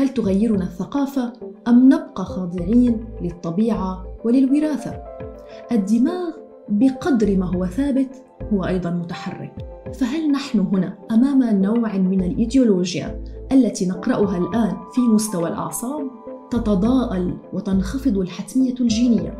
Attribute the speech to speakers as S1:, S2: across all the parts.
S1: هل تغيرنا الثقافة أم نبقى خاضعين للطبيعة وللوراثة؟ الدماغ بقدر ما هو ثابت هو أيضا متحرك فهل نحن هنا أمام نوع من الإيديولوجيا التي نقرأها الآن في مستوى الأعصاب؟ تتضاءل وتنخفض الحتمية الجينية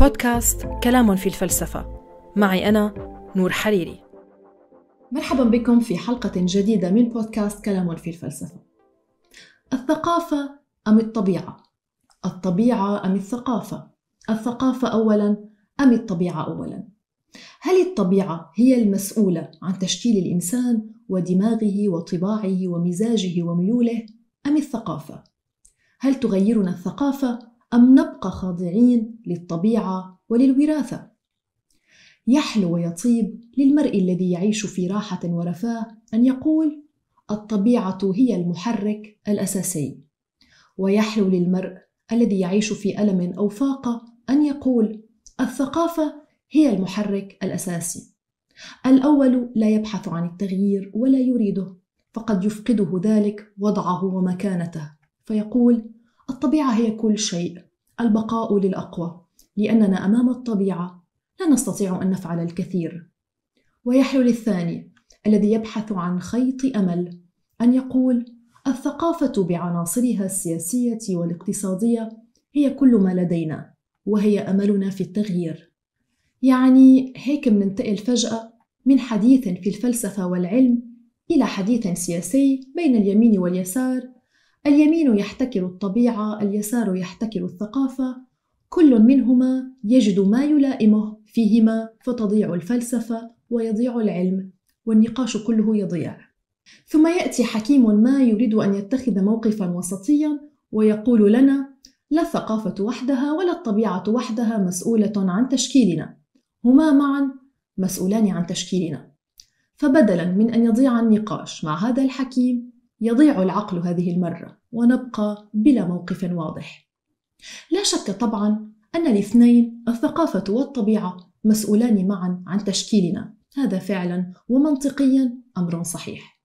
S1: بودكاست كلام في الفلسفة معي أنا نور حريري مرحبا بكم في حلقة جديدة من بودكاست كلام في الفلسفة. الثقافة أم الطبيعة؟ الطبيعة أم الثقافة؟ الثقافة أولا أم الطبيعة أولا؟ هل الطبيعة هي المسؤولة عن تشكيل الإنسان ودماغه وطباعه ومزاجه وميوله أم الثقافة؟ هل تغيرنا الثقافة أم نبقى خاضعين للطبيعة وللوراثة؟ يحلو ويطيب للمرء الذي يعيش في راحه ورفاه ان يقول الطبيعه هي المحرك الاساسي ويحلو للمرء الذي يعيش في الم او فاقه ان يقول الثقافه هي المحرك الاساسي الاول لا يبحث عن التغيير ولا يريده فقد يفقده ذلك وضعه ومكانته فيقول الطبيعه هي كل شيء البقاء للاقوى لاننا امام الطبيعه لا نستطيع أن نفعل الكثير ويحلو للثاني الذي يبحث عن خيط أمل أن يقول الثقافة بعناصرها السياسية والاقتصادية هي كل ما لدينا وهي أملنا في التغيير يعني هيك مننتقل فجأة من حديث في الفلسفة والعلم إلى حديث سياسي بين اليمين واليسار اليمين يحتكر الطبيعة اليسار يحتكر الثقافة كل منهما يجد ما يلائمه فيهما فتضيع الفلسفه ويضيع العلم والنقاش كله يضيع ثم ياتي حكيم ما يريد ان يتخذ موقفا وسطيا ويقول لنا لا الثقافه وحدها ولا الطبيعه وحدها مسؤوله عن تشكيلنا هما معا مسؤولان عن تشكيلنا فبدلا من ان يضيع النقاش مع هذا الحكيم يضيع العقل هذه المره ونبقى بلا موقف واضح لا شك طبعا أن الاثنين الثقافة والطبيعة مسؤولان معا عن تشكيلنا هذا فعلا ومنطقيا أمر صحيح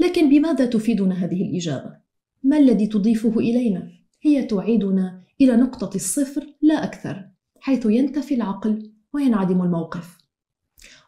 S1: لكن بماذا تفيدنا هذه الإجابة؟ ما الذي تضيفه إلينا؟ هي تعيدنا إلى نقطة الصفر لا أكثر حيث ينتفي العقل وينعدم الموقف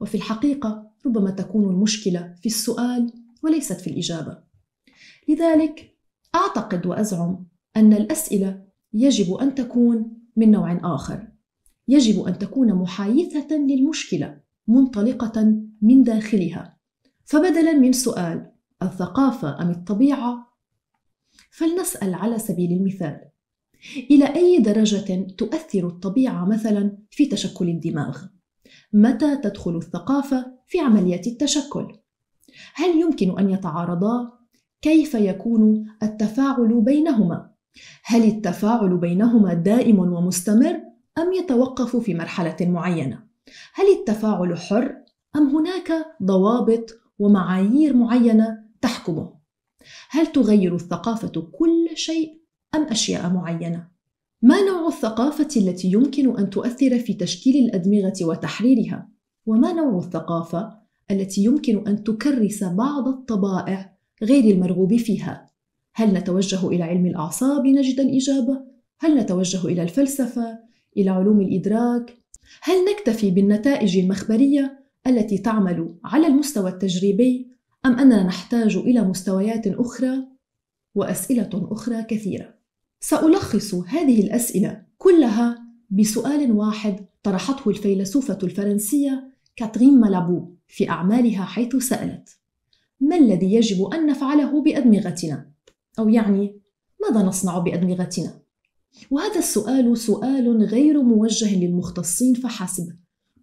S1: وفي الحقيقة ربما تكون المشكلة في السؤال وليست في الإجابة لذلك أعتقد وأزعم أن الأسئلة يجب أن تكون من نوع آخر يجب أن تكون محايثة للمشكلة منطلقة من داخلها فبدلا من سؤال الثقافة أم الطبيعة فلنسأل على سبيل المثال إلى أي درجة تؤثر الطبيعة مثلا في تشكل الدماغ؟ متى تدخل الثقافة في عملية التشكل؟ هل يمكن أن يتعارضا؟ كيف يكون التفاعل بينهما؟ هل التفاعل بينهما دائم ومستمر أم يتوقف في مرحلة معينة؟ هل التفاعل حر أم هناك ضوابط ومعايير معينة تحكمه؟ هل تغير الثقافة كل شيء أم أشياء معينة؟ ما نوع الثقافة التي يمكن أن تؤثر في تشكيل الأدمغة وتحريرها؟ وما نوع الثقافة التي يمكن أن تكرس بعض الطبائع غير المرغوب فيها هل نتوجه إلى علم الأعصاب لنجد الإجابة؟ هل نتوجه إلى الفلسفة؟ إلى علوم الإدراك؟ هل نكتفي بالنتائج المخبرية التي تعمل على المستوى التجريبي أم أننا نحتاج إلى مستويات أخرى وأسئلة أخرى كثيرة؟ سألخص هذه الأسئلة كلها بسؤال واحد طرحته الفيلسوفة الفرنسية كاترين مالابو في أعمالها حيث سألت: ما الذي يجب أن نفعله بأدمغتنا؟ أو يعني ماذا نصنع بأدمغتنا؟ وهذا السؤال سؤال غير موجه للمختصين فحسب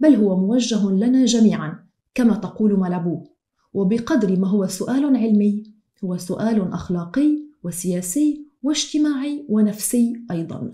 S1: بل هو موجه لنا جميعا كما تقول مالابو وبقدر ما هو سؤال علمي هو سؤال أخلاقي وسياسي واجتماعي ونفسي أيضا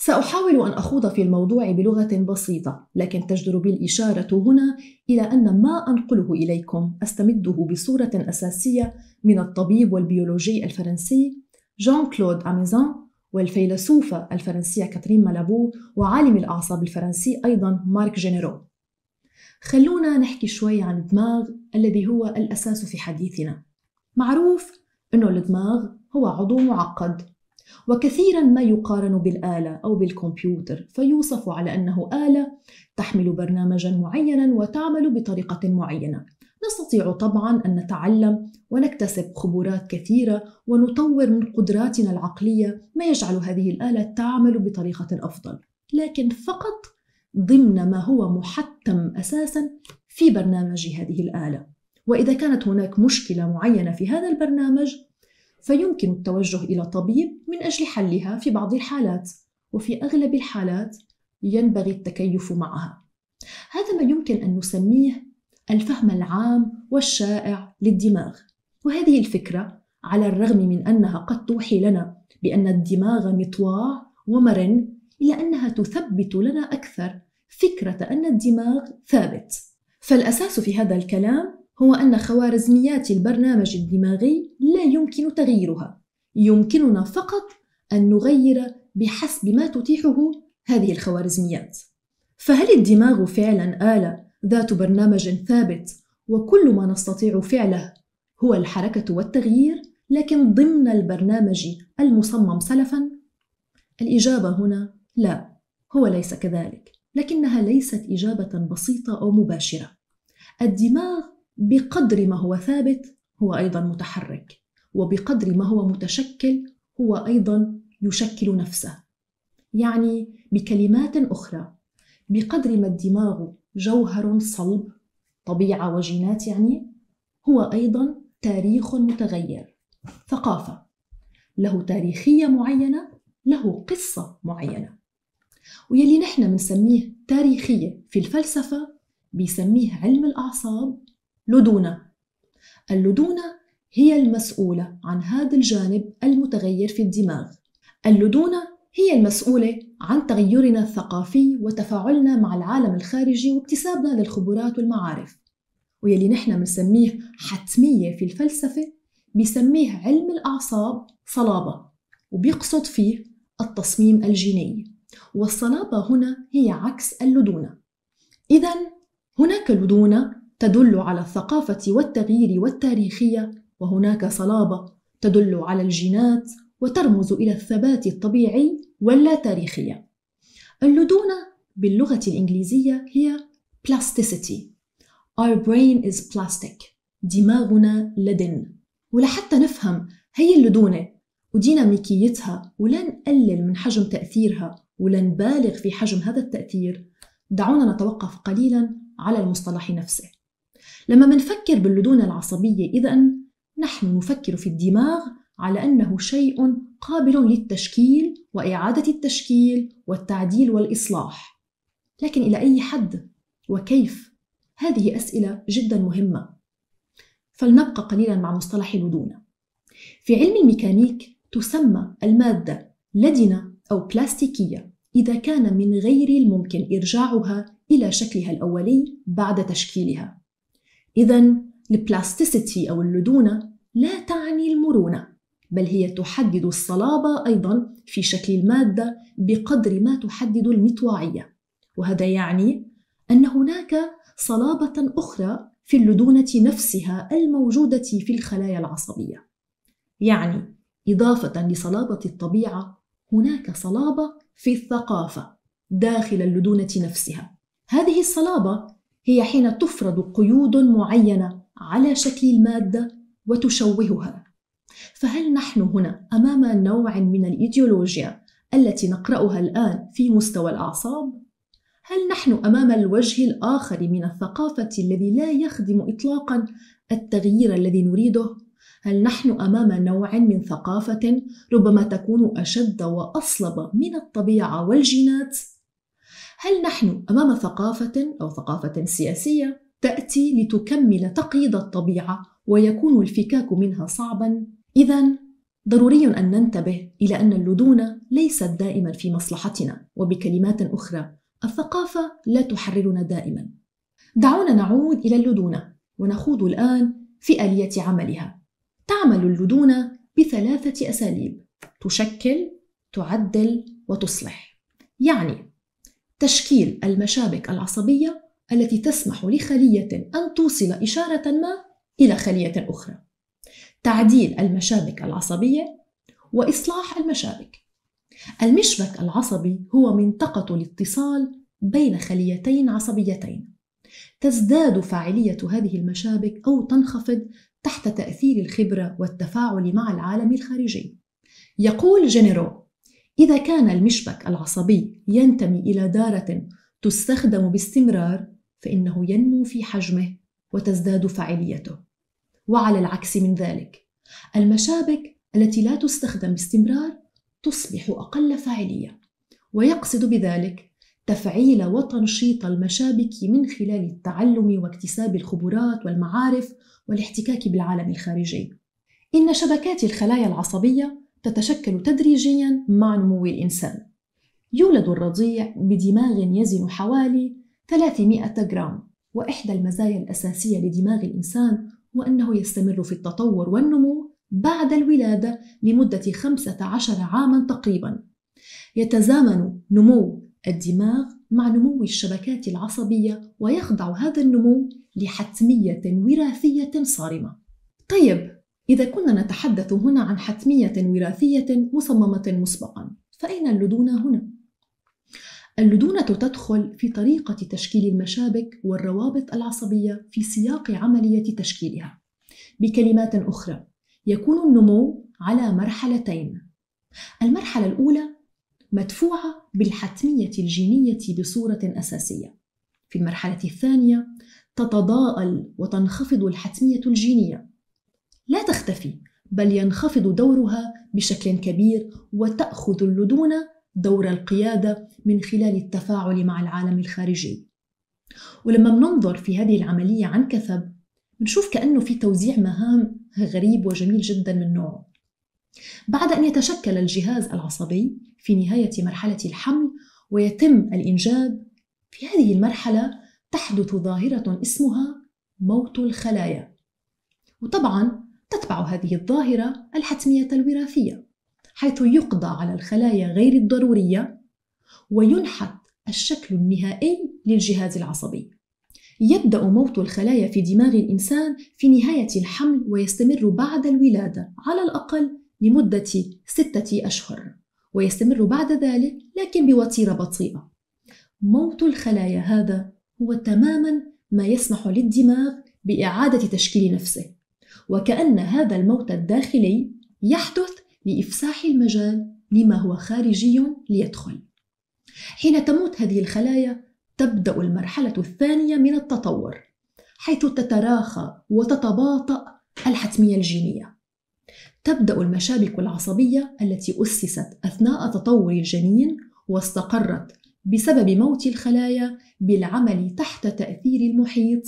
S1: سأحاول أن أخوض في الموضوع بلغة بسيطة، لكن تجدر بي الإشارة هنا إلى أن ما أنقله إليكم أستمده بصورة أساسية من الطبيب والبيولوجي الفرنسي جون كلود أميزان والفيلسوفة الفرنسية كاترين مالابو وعالم الأعصاب الفرنسي أيضا مارك جينيرو. خلونا نحكي شوي عن الدماغ الذي هو الأساس في حديثنا. معروف أنه الدماغ هو عضو معقد وكثيرا ما يقارن بالآلة أو بالكمبيوتر فيوصف على أنه آلة تحمل برنامجا معينا وتعمل بطريقة معينة نستطيع طبعا أن نتعلم ونكتسب خبرات كثيرة ونطور من قدراتنا العقلية ما يجعل هذه الآلة تعمل بطريقة أفضل لكن فقط ضمن ما هو محتم أساسا في برنامج هذه الآلة وإذا كانت هناك مشكلة معينة في هذا البرنامج فيمكن التوجه إلى طبيب من أجل حلها في بعض الحالات وفي أغلب الحالات ينبغي التكيف معها هذا ما يمكن أن نسميه الفهم العام والشائع للدماغ وهذه الفكرة على الرغم من أنها قد توحي لنا بأن الدماغ مطواع ومرن إلا أنها تثبت لنا أكثر فكرة أن الدماغ ثابت فالأساس في هذا الكلام هو أن خوارزميات البرنامج الدماغي لا يمكن تغييرها يمكننا فقط أن نغير بحسب ما تتيحه هذه الخوارزميات فهل الدماغ فعلا آلة ذات برنامج ثابت وكل ما نستطيع فعله هو الحركة والتغيير لكن ضمن البرنامج المصمم سلفا؟ الإجابة هنا لا هو ليس كذلك لكنها ليست إجابة بسيطة أو مباشرة الدماغ بقدر ما هو ثابت هو ايضا متحرك وبقدر ما هو متشكل هو ايضا يشكل نفسه يعني بكلمات اخرى بقدر ما الدماغ جوهر صلب طبيعه وجينات يعني هو ايضا تاريخ متغير ثقافه له تاريخيه معينه له قصه معينه ويلي نحن بنسميه تاريخيه في الفلسفه بيسميه علم الاعصاب لدونة اللدونة هي المسؤولة عن هذا الجانب المتغير في الدماغ اللدونة هي المسؤولة عن تغيرنا الثقافي وتفاعلنا مع العالم الخارجي واكتسابنا للخبرات والمعارف ويلي نحن بنسميه حتمية في الفلسفة بيسميه علم الأعصاب صلابة وبيقصد فيه التصميم الجيني والصلابة هنا هي عكس اللدونة إذا هناك لدونة تدل على الثقافة والتغيير والتاريخية وهناك صلابة تدل على الجينات وترمز إلى الثبات الطبيعي واللا تاريخية اللدونة باللغة الإنجليزية هي plasticity Our brain is plastic دماغنا لدن ولحتى نفهم هي اللدونة وديناميكيتها ولا نقلل من حجم تأثيرها ولا نبالغ في حجم هذا التأثير دعونا نتوقف قليلا على المصطلح نفسه لما منفكر باللدونة العصبية إذا نحن نفكر في الدماغ على أنه شيء قابل للتشكيل وإعادة التشكيل والتعديل والإصلاح لكن إلى أي حد وكيف؟ هذه أسئلة جدا مهمة فلنبقى قليلا مع مصطلح اللدونة في علم الميكانيك تسمى المادة لدنة أو بلاستيكية إذا كان من غير الممكن إرجاعها إلى شكلها الأولي بعد تشكيلها إذا البلاستيسيتي أو اللدونة لا تعني المرونة بل هي تحدد الصلابة أيضا في شكل المادة بقدر ما تحدد المطواعية وهذا يعني أن هناك صلابة أخرى في اللدونة نفسها الموجودة في الخلايا العصبية يعني إضافة لصلابة الطبيعة هناك صلابة في الثقافة داخل اللدونة نفسها هذه الصلابة هي حين تفرض قيود معينه على شكل الماده وتشوهها فهل نحن هنا امام نوع من الايديولوجيا التي نقراها الان في مستوى الاعصاب هل نحن امام الوجه الاخر من الثقافه الذي لا يخدم اطلاقا التغيير الذي نريده هل نحن امام نوع من ثقافه ربما تكون اشد واصلب من الطبيعه والجينات هل نحن امام ثقافه او ثقافه سياسيه تاتي لتكمل تقييد الطبيعه ويكون الفكاك منها صعبا اذا ضروري ان ننتبه الى ان اللدونه ليست دائما في مصلحتنا وبكلمات اخرى الثقافه لا تحررنا دائما دعونا نعود الى اللدونه ونخوض الان في اليه عملها تعمل اللدونه بثلاثه اساليب تشكل تعدل وتصلح يعني تشكيل المشابك العصبية التي تسمح لخلية أن توصل إشارة ما إلى خلية أخرى. تعديل المشابك العصبية وإصلاح المشابك. المشبك العصبي هو منطقة الاتصال بين خليتين عصبيتين. تزداد فاعلية هذه المشابك أو تنخفض تحت تأثير الخبرة والتفاعل مع العالم الخارجي. يقول جينيرو إذا كان المشبك العصبي ينتمي إلى دارة تستخدم باستمرار فإنه ينمو في حجمه وتزداد فاعليته وعلى العكس من ذلك المشابك التي لا تستخدم باستمرار تصبح أقل فاعلية ويقصد بذلك تفعيل وتنشيط المشابك من خلال التعلم واكتساب الخبرات والمعارف والاحتكاك بالعالم الخارجي إن شبكات الخلايا العصبية تتشكل تدريجيا مع نمو الإنسان يولد الرضيع بدماغ يزن حوالي 300 جرام وإحدى المزايا الأساسية لدماغ الإنسان هو أنه يستمر في التطور والنمو بعد الولادة لمدة 15 عاما تقريبا يتزامن نمو الدماغ مع نمو الشبكات العصبية ويخضع هذا النمو لحتمية وراثية صارمة طيب إذا كنا نتحدث هنا عن حتمية وراثية مصممة مسبقا فأين اللدونة هنا؟ اللدونة تدخل في طريقة تشكيل المشابك والروابط العصبية في سياق عملية تشكيلها. بكلمات أخرى، يكون النمو على مرحلتين. المرحلة الأولى مدفوعة بالحتمية الجينية بصورة أساسية. في المرحلة الثانية تتضاءل وتنخفض الحتمية الجينية لا تختفي بل ينخفض دورها بشكل كبير وتأخذ اللدونة دور القيادة من خلال التفاعل مع العالم الخارجي ولما بننظر في هذه العملية عن كثب بنشوف كأنه في توزيع مهام غريب وجميل جدا من نوعه بعد أن يتشكل الجهاز العصبي في نهاية مرحلة الحمل ويتم الإنجاب في هذه المرحلة تحدث ظاهرة اسمها موت الخلايا وطبعا تتبع هذه الظاهرة الحتمية الوراثية حيث يقضى على الخلايا غير الضرورية وينحت الشكل النهائي للجهاز العصبي يبدأ موت الخلايا في دماغ الإنسان في نهاية الحمل ويستمر بعد الولادة على الأقل لمدة ستة أشهر ويستمر بعد ذلك لكن بوتيرة بطيئة موت الخلايا هذا هو تماما ما يسمح للدماغ بإعادة تشكيل نفسه وكأن هذا الموت الداخلي يحدث لإفساح المجال لما هو خارجي ليدخل حين تموت هذه الخلايا تبدأ المرحلة الثانية من التطور حيث تتراخى وتتباطأ الحتمية الجينية تبدأ المشابك العصبية التي أسست أثناء تطور الجنين واستقرت بسبب موت الخلايا بالعمل تحت تأثير المحيط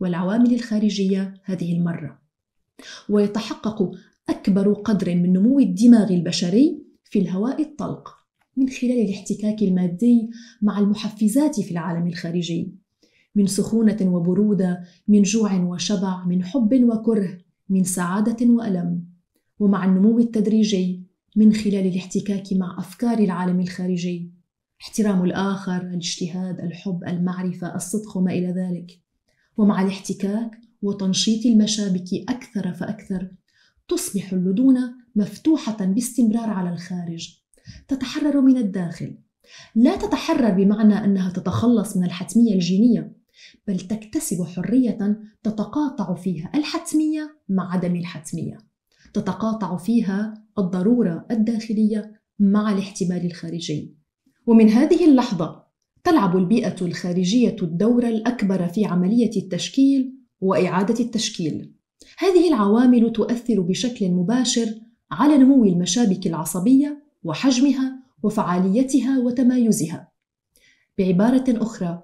S1: والعوامل الخارجية هذه المرة. ويتحقق أكبر قدر من نمو الدماغ البشري في الهواء الطلق من خلال الاحتكاك المادي مع المحفزات في العالم الخارجي من سخونة وبرودة من جوع وشبع من حب وكره من سعادة وألم ومع النمو التدريجي من خلال الاحتكاك مع أفكار العالم الخارجي احترام الآخر الاجتهاد الحب المعرفة الصدق وما إلى ذلك ومع الاحتكاك وتنشيط المشابك أكثر فأكثر تصبح اللدونة مفتوحة باستمرار على الخارج تتحرر من الداخل لا تتحرر بمعنى أنها تتخلص من الحتمية الجينية بل تكتسب حرية تتقاطع فيها الحتمية مع عدم الحتمية تتقاطع فيها الضرورة الداخلية مع الاحتمال الخارجي ومن هذه اللحظة تلعب البيئة الخارجية الدور الأكبر في عملية التشكيل وإعادة التشكيل. هذه العوامل تؤثر بشكل مباشر على نمو المشابك العصبية وحجمها وفعاليتها وتمايزها. بعبارة أخرى،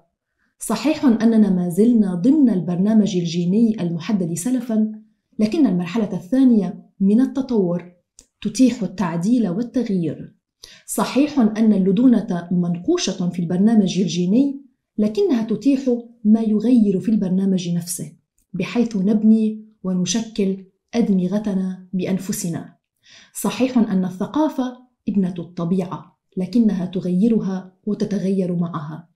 S1: صحيح أننا ما زلنا ضمن البرنامج الجيني المحدد سلفًا، لكن المرحلة الثانية من التطور تتيح التعديل والتغيير. صحيح أن اللدونة منقوشة في البرنامج الجيني، لكنها تتيح ما يغير في البرنامج نفسه. بحيث نبني ونشكل ادمغتنا بانفسنا صحيح ان الثقافه ابنه الطبيعه لكنها تغيرها وتتغير معها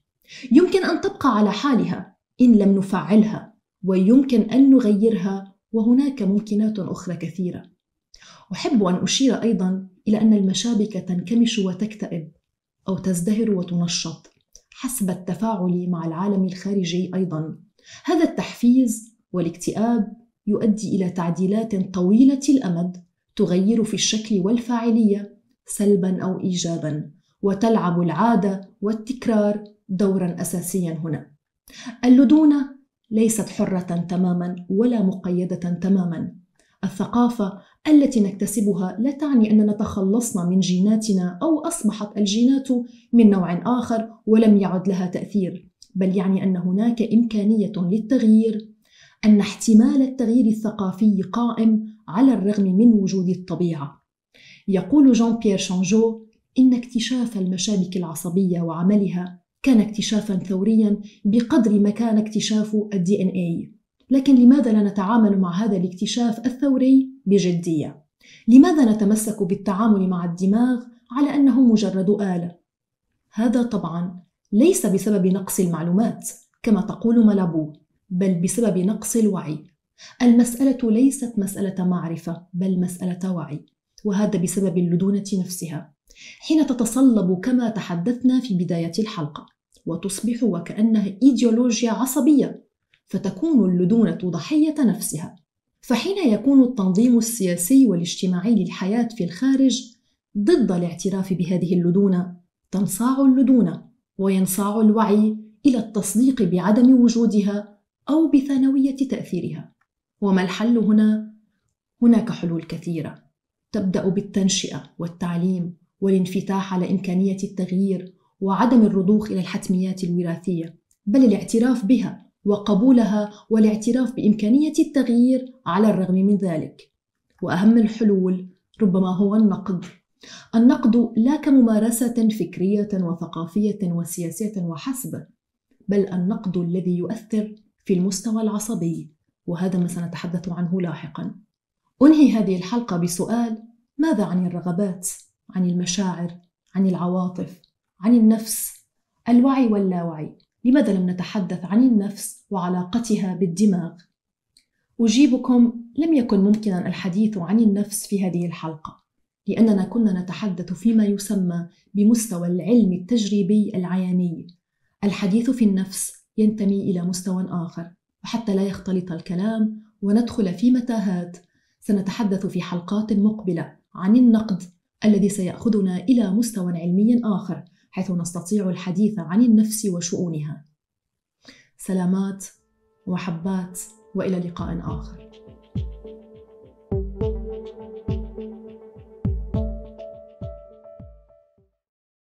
S1: يمكن ان تبقى على حالها ان لم نفعلها ويمكن ان نغيرها وهناك ممكنات اخرى كثيره احب ان اشير ايضا الى ان المشابك تنكمش وتكتئب او تزدهر وتنشط حسب التفاعل مع العالم الخارجي ايضا هذا التحفيز والاكتئاب يؤدي الى تعديلات طويله الامد تغير في الشكل والفاعليه سلبا او ايجابا وتلعب العاده والتكرار دورا اساسيا هنا اللدونه ليست حره تماما ولا مقيده تماما الثقافه التي نكتسبها لا تعني اننا تخلصنا من جيناتنا او اصبحت الجينات من نوع اخر ولم يعد لها تاثير بل يعني ان هناك امكانيه للتغيير أن احتمال التغيير الثقافي قائم على الرغم من وجود الطبيعة. يقول جان بيير شانجو إن اكتشاف المشابك العصبية وعملها كان اكتشافا ثوريا بقدر ما كان اكتشاف الدي ان اي لكن لماذا لا نتعامل مع هذا الاكتشاف الثوري بجدية؟ لماذا نتمسك بالتعامل مع الدماغ على أنه مجرد آلة؟ هذا طبعا ليس بسبب نقص المعلومات كما تقول مالابو بل بسبب نقص الوعي المساله ليست مساله معرفه بل مساله وعي وهذا بسبب اللدونه نفسها حين تتصلب كما تحدثنا في بدايه الحلقه وتصبح وكانها ايديولوجيا عصبيه فتكون اللدونه ضحيه نفسها فحين يكون التنظيم السياسي والاجتماعي للحياه في الخارج ضد الاعتراف بهذه اللدونه تنصاع اللدونه وينصاع الوعي الى التصديق بعدم وجودها أو بثانوية تأثيرها وما الحل هنا؟ هناك حلول كثيرة تبدأ بالتنشئة والتعليم والانفتاح على إمكانية التغيير وعدم الرضوخ إلى الحتميات الوراثية بل الاعتراف بها وقبولها والاعتراف بإمكانية التغيير على الرغم من ذلك وأهم الحلول ربما هو النقد النقد لا كممارسة فكرية وثقافية وسياسية وحسب بل النقد الذي يؤثر في المستوى العصبي وهذا ما سنتحدث عنه لاحقا انهي هذه الحلقه بسؤال ماذا عن الرغبات عن المشاعر عن العواطف عن النفس الوعي واللاوعي لماذا لم نتحدث عن النفس وعلاقتها بالدماغ اجيبكم لم يكن ممكنا الحديث عن النفس في هذه الحلقه لاننا كنا نتحدث فيما يسمى بمستوى العلم التجريبي العياني الحديث في النفس ينتمي إلى مستوى آخر وحتى لا يختلط الكلام وندخل في متاهات سنتحدث في حلقات مقبلة عن النقد الذي سيأخذنا إلى مستوى علمي آخر حيث نستطيع الحديث عن النفس وشؤونها سلامات وحبات والى لقاء اخر